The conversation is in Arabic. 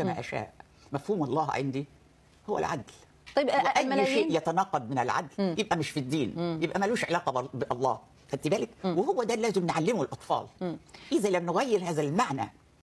كما أشاء مفهوم الله عندي هو العدل طيب آه، أي شيء يتناقض من العدل مم. يبقى مش في الدين مم. يبقى ملوش علاقة بالله خدت بالك وهو ده اللي لازم نعلمه الأطفال مم. إذا لم نغير هذا المعنى